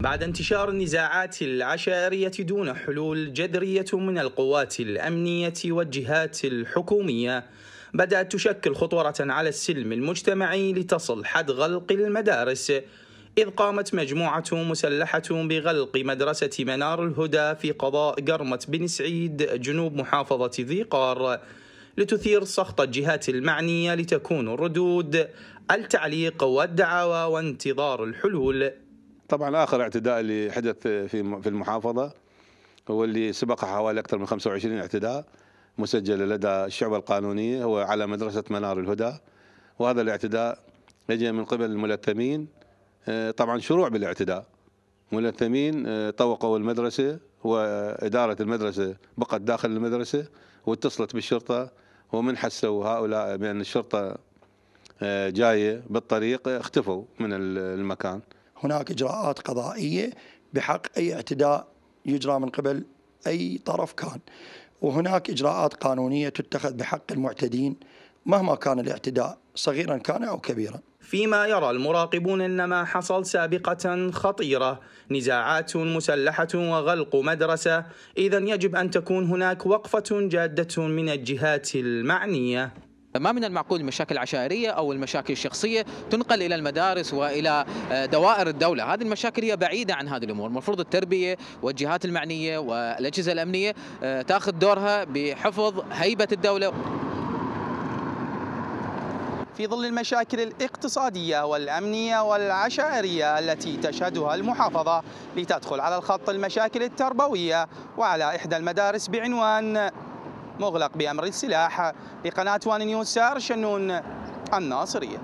بعد انتشار النزاعات العشائرية دون حلول جذرية من القوات الأمنية والجهات الحكومية بدأت تشكل خطورة على السلم المجتمعي لتصل حد غلق المدارس إذ قامت مجموعة مسلحة بغلق مدرسة منار الهدى في قضاء قرمة بن سعيد جنوب محافظة ذي قار لتثير سخط الجهات المعنية لتكون الردود التعليق والدعاوى وانتظار الحلول طبعا اخر اعتداء اللي حدث في في المحافظه هو اللي سبق حوالي اكثر من 25 اعتداء مسجل لدى الشعب القانونيه هو على مدرسه منار الهدى وهذا الاعتداء اجى من قبل الملثمين آه، طبعا شروع بالاعتداء ملثمين آه، طوقوا المدرسه واداره المدرسه بقت داخل المدرسه واتصلت بالشرطه ومن حسوا هؤلاء بان الشرطه آه، جايه بالطريق اختفوا من المكان هناك إجراءات قضائية بحق أي اعتداء يجرى من قبل أي طرف كان وهناك إجراءات قانونية تتخذ بحق المعتدين مهما كان الاعتداء صغيرا كان أو كبيرا فيما يرى المراقبون ان ما حصل سابقه خطيره نزاعات مسلحه وغلق مدرسه اذا يجب ان تكون هناك وقفه جاده من الجهات المعنيه ما من المعقول المشاكل العشائرية أو المشاكل الشخصية تنقل إلى المدارس وإلى آه، دوائر الدولة هذه المشاكل هي بعيدة عن هذه الأمور المفروض التربية والجهات المعنية والأجهزة الأمنية آه، تأخذ دورها بحفظ هيبة الدولة في ظل المشاكل الاقتصادية والأمنية والعشائرية التي تشهدها المحافظة لتدخل على الخط المشاكل التربوية وعلى إحدى المدارس بعنوان مغلق بأمر السلاح لقناة وان نيوز سار شنون الناصرية